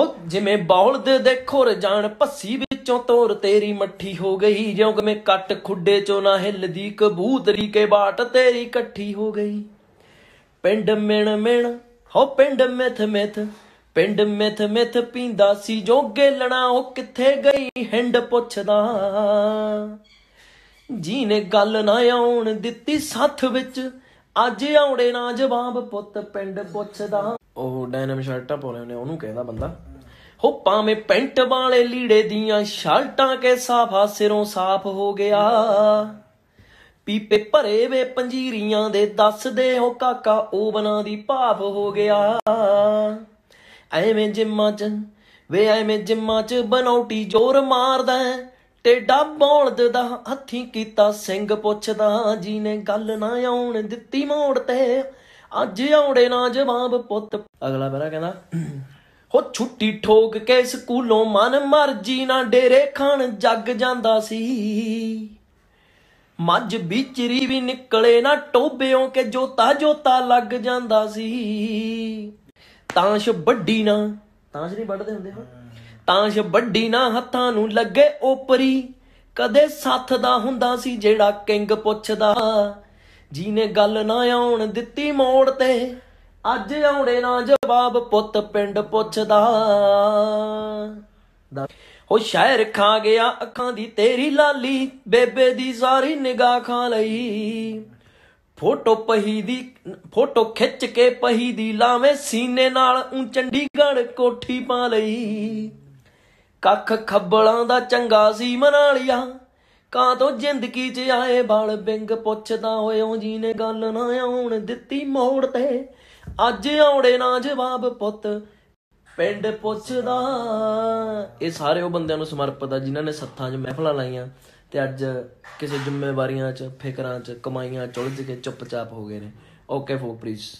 ਹੋ ਜਿਵੇਂ ਬੌਲ ਦੇ ਦੇਖੋ ਰਜਾਨ ਪੱਸੀ ਵਿੱਚੋਂ ਤੋਰ ਤੇਰੀ ਮੱਠੀ ਹੋ ਗਈ ਜਿਉਂ ਕਿ ਮੈਂ ਕੱਟ ਖੁੱਡੇ ਚੋਂ ਨਾ ਹਿੱਲਦੀ ਕਬੂਤਰੀ ਕੇ ਬਾਟ ਤੇਰੀ ਇਕੱਠੀ ਹੋ ਗਈ ਪਿੰਡ ਮਿਣ ਮਿਣ ਹੋ ਪਿੰਡ ਮਿਥ ਮਿਥ ਪਿੰਡ ਮਿਥ ਮਿਥ ਪੀਂਦਾ ਸੀ ਜੋਗੇ ਲਣਾ ਉਹ ਕਿੱਥੇ ਗਈ ਹਿੰਡ ਪੁੱਛਦਾ ਜੀ ਨੇ ਗੱਲ ਨਾ ਆਉਣ ਦਿੱਤੀ ਸਾਥ ਵਿੱਚ ਅੱਜ ਆਉਣੇ ਨਾ ਜਵਾਬ ਪੁੱਤ ਪਿੰਡ ਪੁੱਛਦਾ ਉਹ ਡਾਇਨਮ ਸ਼ਰਟਾਂ ਪਾਉਣੇ ਨੇ ਉਹਨੂੰ ਕਹਿੰਦਾ ਬੰਦਾ ਹੋ ਪਾਵੇਂ ਪੈਂਟ ਵਾਲੇ ਲੀੜੇ ਦੀਆਂ ਸ਼ਰਟਾਂ ਕੇ ਸਾਫਾ ਸਿਰੋਂ ਸਾਫ ਹੋ ਗਿਆ ਪੀਪੇ ਭਰੇ ਵੇ ਪੰਜੀਰੀਆਂ ਦੇ ਦੱਸਦੇ ਹੋ ਕਾਕਾ ਉਹ ਬਣਾ ਦੀ ਭਾਪ ਹੋ ਗਿਆ ਐਵੇਂ ਜਿੰਮਾ ਚ ਵੇ ਐਵੇਂ ਜਿੰਮਾ ਚ ਬਨੌਟੀ ਜ਼ੋਰ ਮਾਰਦਾ ਟੇਡਾ ਬੌਲਦ ਦਾ ਹੱਥੀ ਕੀਤਾ ਸਿੰਘ ਪੁੱਛਦਾ ਜੀ ਨੇ ਗੱਲ ਨਾ ਆਉਣ ਦਿੱਤੀ ਮੋੜ ਤੇ ਅੱਜ ਆਉੜੇ ਨਾ ਜਵਾਬ ਪੁੱਤ ਅਗਲਾ ਪੈਰਾ ਕਹਿੰਦਾ ਹੋ ਛੁੱਟੀ ਠੋਕ ਕੇ ਸਕੂਲੋਂ ਮਨ ਮਰਜੀ ਨਾ ਡੇਰੇ ਖਾਣ ਜੱਗ ਜਾਂਦਾ ਸੀ ਮੱਝ ਵਿਚਰੀ ਵੀ ਨਿਕਲੇ ਨਾ ਟੋਬਿਓ ਕੇ ਜੋਤਾ ਜੋਤਾ ਲੱਗ ਜਾਂਦਾ ਸੀ ਤਾਂਸ਼ ਵੱਡੀ ਨਾ ਤਾਂਸ਼ ਨਹੀਂ ਵੱਡਦੇ ਹੁੰਦੇ ਹੋ ਤਾਂਸ਼ ਵੱਡੀ ਨਾ ਹੱਥਾਂ ਨੂੰ ਲੱਗੇ ਉਪਰੀ ਕਦੇ ਸਾਥ ਦਾ ਹੁੰਦਾ ਸੀ ਜਿਹੜਾ ਕਿੰਗ ਪੁੱਛਦਾ ਜੀਨੇ ਗੱਲ ਨਾ ਆਉਣ ਦਿੱਤੀ ਮੋੜ ਤੇ ਅੱਜ ਆਉਣੇ ਨਾ ਜਵਾਬ ਪੁੱਤ ਪਿੰਡ ਪੁੱਛਦਾ ਹੋ ਸ਼ਾਇਰ ਖਾ ਗਿਆ ਅੱਖਾਂ ਦੀ ਤੇਰੀ ਲਾਲੀ ਬੇਬੇ ਦੀ ਸਾਰੀ ਨਿਗਾਹ ਖਾ ਲਈ ਫੋਟੋ ਪਹੀ ਦੀ ਫੋਟੋ ਖਿੱਚ ਕੇ ਪਹੀ ਦੀ ਲਾਵੇਂ ਸੀਨੇ ਨਾਲ ਉਂ ਚੰਡੀਗੜ੍ਹ ਕੋਠੀ ਪਾ ਲਈ ਕੱਖ ਖੱਬਲਾਂ ਦਾ ਚੰਗਾ ਸੀ ਮਨਾਲੀਆ ਕਾਂ ਤੋਂ ਜ਼ਿੰਦਗੀ 'ਚ ਆਏ ਬਲ ਬਿੰਗ ਪੁੱਛਦਾ ਹੋਏ ਓ ਜੀ ਨੇ ਗੱਲ ਨਾ ਆਉਣ ਦਿੱਤੀ ਮੋੜ ਤੇ ਅੱਜ ਆਉੜੇ ਨਾ ਜਵਾਬ ਪੁੱਤ ਪਿੰਡ ਪੁੱਛਦਾ ਇਹ ਸਾਰੇ ਉਹ ਬੰਦਿਆਂ ਨੂੰ ਸਮਰਪਿਤ ਆ ਜਿਨ੍ਹਾਂ ਨੇ ਸੱਥਾਂ 'ਚ ਮਹਿਫਲਾਂ ਲਾਈਆਂ ਤੇ ਅੱਜ ਕਿਸੇ ਜ਼ਿੰਮੇਵਾਰੀਆਂ 'ਚ ਫਿਕਰਾਂ 'ਚ ਕਮਾਈਆਂ ਚੁਲਝ ਕੇ ਚੁੱਪਚਾਪ ਹੋ ਗਏ ਨੇ ਓਕੇ ਫੋਰ ਪਲੀਜ਼